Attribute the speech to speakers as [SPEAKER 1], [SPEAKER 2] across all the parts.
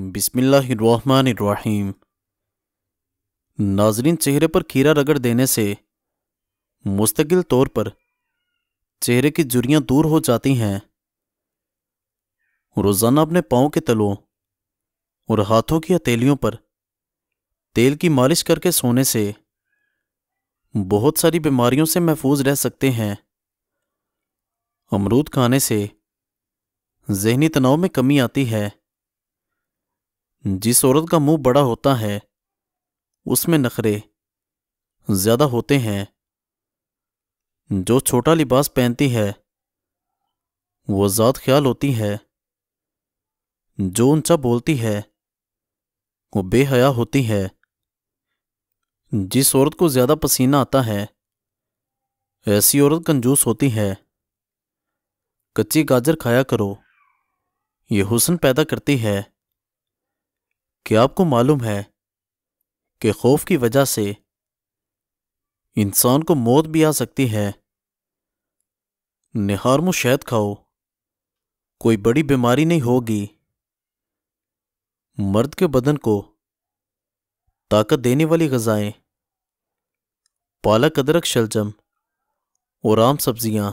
[SPEAKER 1] बिस्मिल्लाहिर्रहमानिर्रहीम नाजरीन चेहरे पर खीरा रगड़ देने से मुस्तकिल तौर पर चेहरे की जुरियां दूर हो जाती हैं रोज़ाना अपने पाँव के तलों और हाथों की हथेलियों पर तेल की मालिश करके सोने से बहुत सारी बीमारियों से महफूज रह सकते हैं अमरूद खाने से जहनी तनाव में कमी आती है जिस औरत का मुंह बड़ा होता है उसमें नखरे ज़्यादा होते हैं जो छोटा लिबास पहनती है वो ज़ात ख्याल होती है जो ऊंचा बोलती है वो बेहया होती है जिस औरत को ज़्यादा पसीना आता है ऐसी औरत कंजूस होती है कच्ची गाजर खाया करो ये हुसन पैदा करती है क्या आपको मालूम है कि खौफ की वजह से इंसान को मौत भी आ सकती है निहार मु शहद खाओ कोई बड़ी बीमारी नहीं होगी मर्द के बदन को ताकत देने वाली गजाएं पालक अदरक शलजम और आम सब्जियां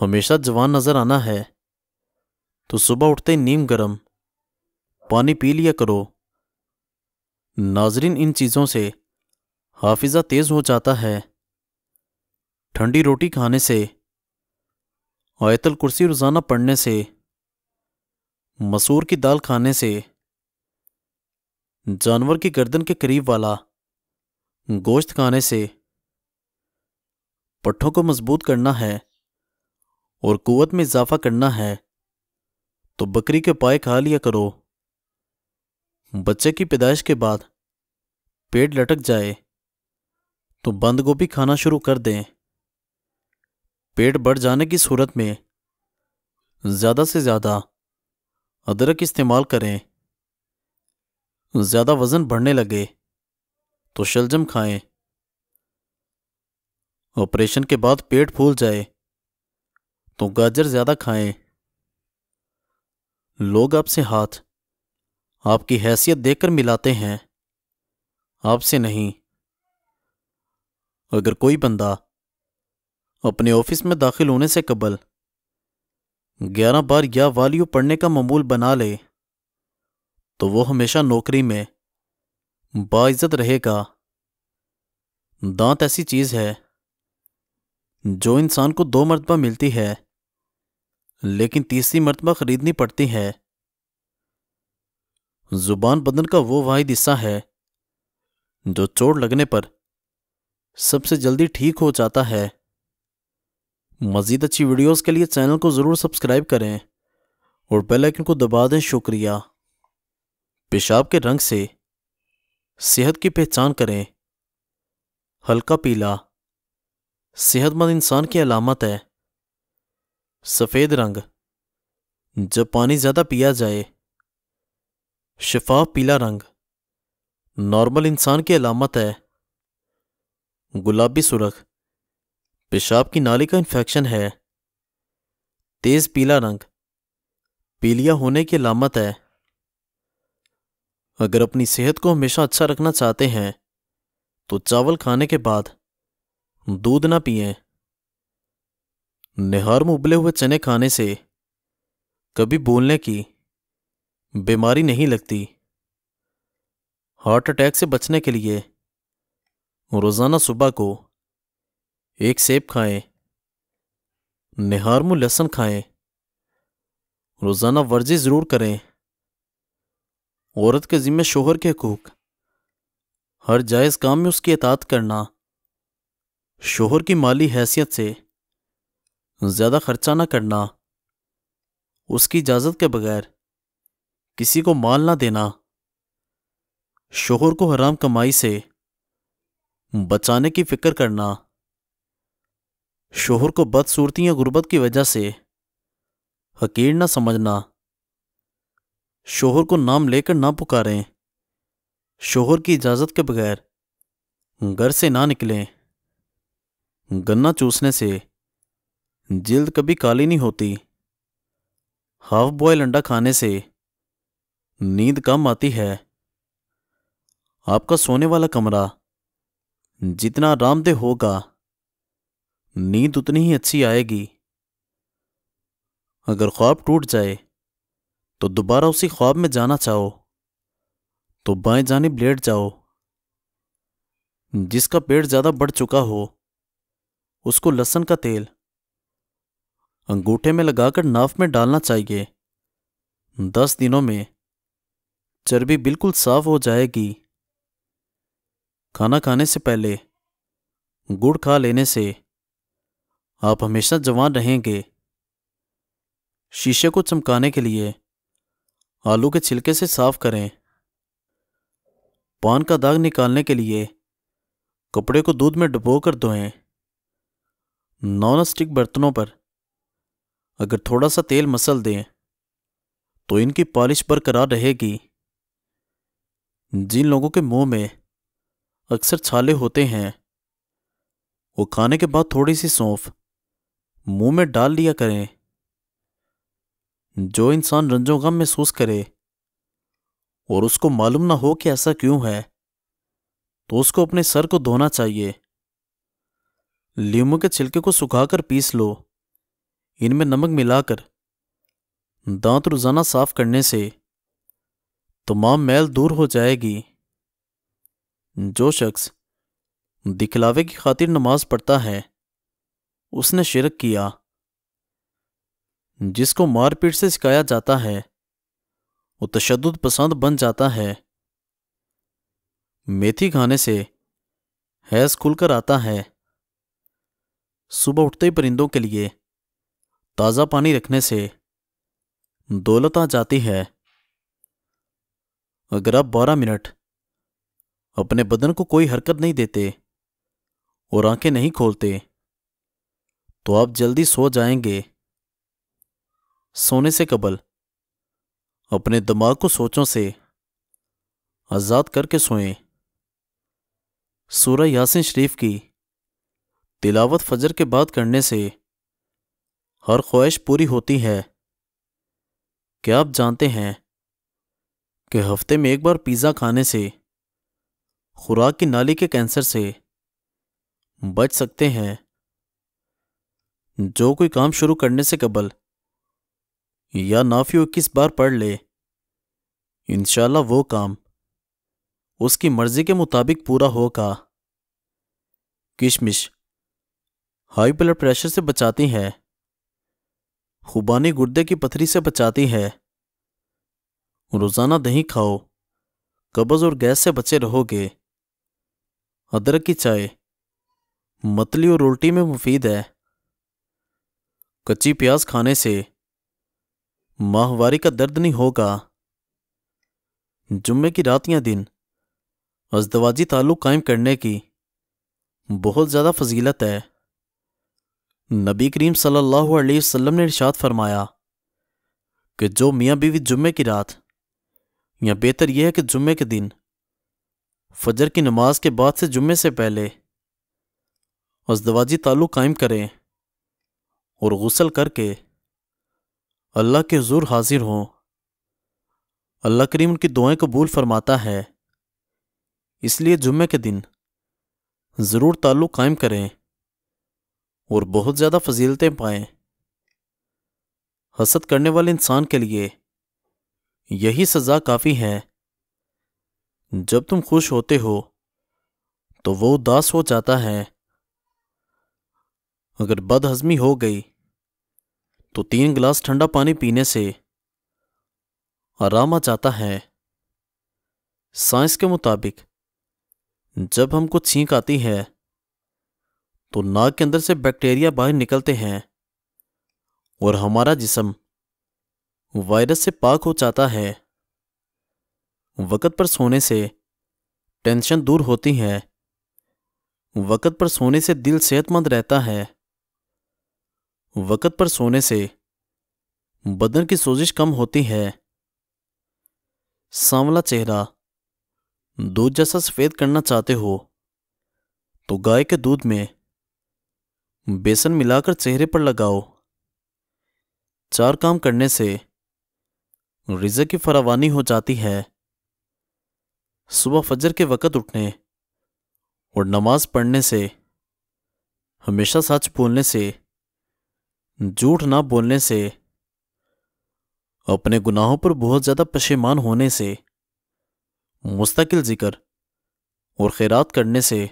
[SPEAKER 1] हमेशा जवान नज़र आना है तो सुबह उठते नीम गरम पानी पी लिया करो नाजरीन इन चीज़ों से हाफिज़ा तेज़ हो जाता है ठंडी रोटी खाने से आयतल कुर्सी रोज़ाना पढ़ने से मसूर की दाल खाने से जानवर की गर्दन के करीब वाला गोश्त खाने से पट्ठों को मजबूत करना है और कुवत में इजाफा करना है तो बकरी के पाए खा लिया करो बच्चे की पैदाइश के बाद पेट लटक जाए तो बंद गोभी खाना शुरू कर दें पेट बढ़ जाने की सूरत में ज़्यादा से ज़्यादा अदरक इस्तेमाल करें ज़्यादा वज़न बढ़ने लगे तो शलजम खाएं ऑपरेशन के बाद पेट फूल जाए तो गाजर ज़्यादा खाएं लोग आपसे हाथ आपकी हैसियत देखकर मिलाते हैं आपसे नहीं अगर कोई बंदा अपने ऑफिस में दाखिल होने से कबल ग्यारह बार या वालियो पढ़ने का ममूल बना ले तो वो हमेशा नौकरी में बाइज्जत रहेगा दांत ऐसी चीज़ है जो इंसान को दो मरतबा मिलती है लेकिन तीसरी मरतबा ख़रीदनी पड़ती है जुबान बदन का वो वाहिद हिस्सा है जो चोट लगने पर सबसे जल्दी ठीक हो जाता है मज़ीद अच्छी वीडियोस के लिए चैनल को ज़रूर सब्सक्राइब करें और बेल आइकन को दबा दें शुक्रिया पेशाब के रंग से सेहत की पहचान करें हल्का पीला सेहतमंद इंसान की अलामत है सफ़ेद रंग जब पानी ज़्यादा पिया जाए शिफाव पीला रंग नॉर्मल इंसान की अलामत है गुलाबी सुरख पेशाब की नाली का इन्फेक्शन है तेज पीला रंग पीलिया होने की अलामत है अगर अपनी सेहत को हमेशा अच्छा रखना चाहते हैं तो चावल खाने के बाद दूध ना पिए निहार में उबले हुए चने खाने से कभी बोलने की बीमारी नहीं लगती हार्ट अटैक से बचने के लिए रोज़ाना सुबह को एक सेब खाएं निहारमू लहसन खाएं रोज़ाना वर्जिश ज़रूर करें औरत के ज़िम्मे शोहर के हकूक हर जायज़ काम में उसकी एतात करना शोहर की माली हैसियत से ज़्यादा ख़र्चा ना करना उसकी इजाज़त के बगैर किसी को माल ना देना शोहर को हराम कमाई से बचाने की फिक्र करना शोहर को बदसूरती या गुर्बत की वजह से हकीर ना समझना शोहर को नाम लेकर ना पुकारें शोहर की इजाज़त के बगैर घर से ना निकलें गन्ना चूसने से जल्द कभी काली नहीं होती हाफ बॉयल अंडा खाने से नींद कम आती है आपका सोने वाला कमरा जितना आरामदेह होगा नींद उतनी ही अच्छी आएगी अगर ख्वाब टूट जाए तो दोबारा उसी ख्वाब में जाना चाहो तो बाएं जानब लेट जाओ जिसका पेट ज़्यादा बढ़ चुका हो उसको लसन का तेल अंगूठे में लगाकर नाफ में डालना चाहिए दस दिनों में चर्बी बिल्कुल साफ हो जाएगी खाना खाने से पहले गुड़ खा लेने से आप हमेशा जवान रहेंगे शीशे को चमकाने के लिए आलू के छिलके से साफ करें पान का दाग निकालने के लिए कपड़े को दूध में डुबो कर धोएं नॉन स्टिक बर्तनों पर अगर थोड़ा सा तेल मसल दें तो इनकी पॉलिश बरकरार रहेगी जिन लोगों के मुंह में अक्सर छाले होते हैं वो खाने के बाद थोड़ी सी सौंफ मुंह में डाल लिया करें जो इंसान रंजो गम महसूस करे और उसको मालूम ना हो कि ऐसा क्यों है तो उसको अपने सर को धोना चाहिए लीमू के छिलके को सुखाकर पीस लो इनमें नमक मिलाकर दांत रोजाना साफ करने से माम मैल दूर हो जाएगी जो शख्स दिखलावे की खातिर नमाज पढ़ता है उसने शिरक किया जिसको मारपीट से सिखाया जाता है वो तशद पसंद बन जाता है मेथी खाने से हैज खुलकर आता है सुबह उठते ही परिंदों के लिए ताज़ा पानी रखने से दौलत आ जाती है अगर आप बारह मिनट अपने बदन को कोई हरकत नहीं देते और आंखें नहीं खोलते तो आप जल्दी सो जाएंगे सोने से कबल अपने दिमाग को सोचों से आज़ाद करके सोएं सूरह यासिन शरीफ की तिलावत फजर के बाद करने से हर ख्वाहिश पूरी होती है क्या आप जानते हैं कि हफ्ते में एक बार पिज़्ज़ा खाने से खुराक की नाली के कैंसर से बच सकते हैं जो कोई काम शुरू करने से कबल या नाफियो किस बार पढ़ ले इनशाला वो काम उसकी मर्जी के मुताबिक पूरा होगा किशमिश हाई ब्लड प्रेशर से बचाती है खुबानी गुर्दे की पथरी से बचाती है रोज़ाना दही खाओ कब्ज़ और गैस से बचे रहोगे अदरक की चाय मतली और रोटी में मुफीद है कच्ची प्याज खाने से माहवारी का दर्द नहीं होगा जुम्मे की रात या दिन अजदवाजी ताल्लुक कायम करने की बहुत ज़्यादा फजीलत है नबी करीम सल्लल्लाहु अलैहि वसल्लम ने इरशाद फरमाया कि जो मियाँ बीवी जुम्मे की रात या बेहतर यह है कि जुम्मे के दिन फजर की नमाज के बाद से जुम्मे से पहले अजदवाजी ताल्लुक़ कायम करें और गसल करके अल्लाह के हजूर हाजिर हों अल्लाह करीम उनकी दुआएं कबूल फरमाता है इसलिए जुम्मे के दिन ज़रूर ताल्लुक़ कायम करें और बहुत ज़्यादा फजीलतें पाएं हसद करने वाले इंसान के लिए यही सज़ा काफ़ी है जब तुम खुश होते हो तो वो उदास हो जाता है अगर बदहजमी हो गई तो तीन गिलास ठंडा पानी पीने से आराम आ जाता है साइंस के मुताबिक जब हमको छींक आती है तो नाक के अंदर से बैक्टीरिया बाहर निकलते हैं और हमारा जिसम वायरस से पाक हो जाता है वक़्त पर सोने से टेंशन दूर होती है वक़्त पर सोने से दिल सेहतमंद रहता है वक़्त पर सोने से बदन की सोजिश कम होती है सांवला चेहरा दूध जैसा सफ़ेद करना चाहते हो तो गाय के दूध में बेसन मिलाकर चेहरे पर लगाओ चार काम करने से रिज़ की फरावानी हो जाती है सुबह फजर के वक़्त उठने और नमाज पढ़ने से हमेशा सच बोलने से झूठ ना बोलने से अपने गुनाहों पर बहुत ज़्यादा पशेमान होने से मुस्तकिल ज़िक्र और खैरात करने से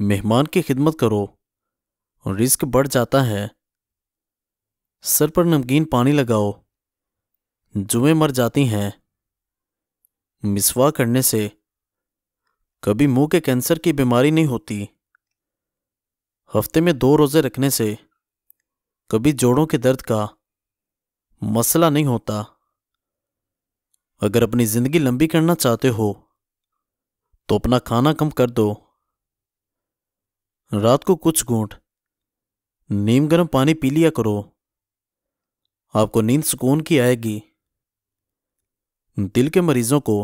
[SPEAKER 1] मेहमान की खिदमत करो रिस्क बढ़ जाता है सर पर नमकीन पानी लगाओ जुएं मर जाती हैं मिसवा करने से कभी मुंह के कैंसर की बीमारी नहीं होती हफ्ते में दो रोज़े रखने से कभी जोड़ों के दर्द का मसला नहीं होता अगर अपनी ज़िंदगी लंबी करना चाहते हो तो अपना खाना कम कर दो रात को कुछ घूट नीम गर्म पानी पी लिया करो आपको नींद सुकून की आएगी दिल के मरीजों को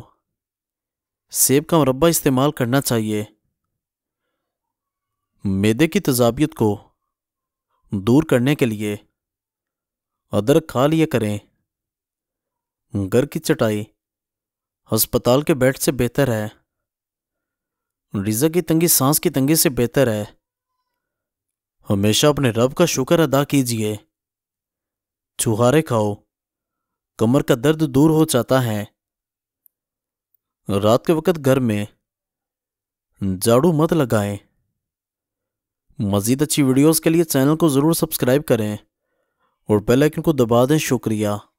[SPEAKER 1] सेब का मुरबा इस्तेमाल करना चाहिए मैदे की तजाबियत को दूर करने के लिए अदरक खा लिया करें घर की चटाई अस्पताल के बेड से बेहतर है रिजा की तंगी सांस की तंगी से बेहतर है हमेशा अपने रब का शुक्र अदा कीजिए छुहारे खाओ कमर का दर्द दूर हो जाता है रात के वक्त घर में झाड़ू मत लगाएं मज़ीद अच्छी वीडियोस के लिए चैनल को ज़रूर सब्सक्राइब करें और बेल आइकन को दबा दें शुक्रिया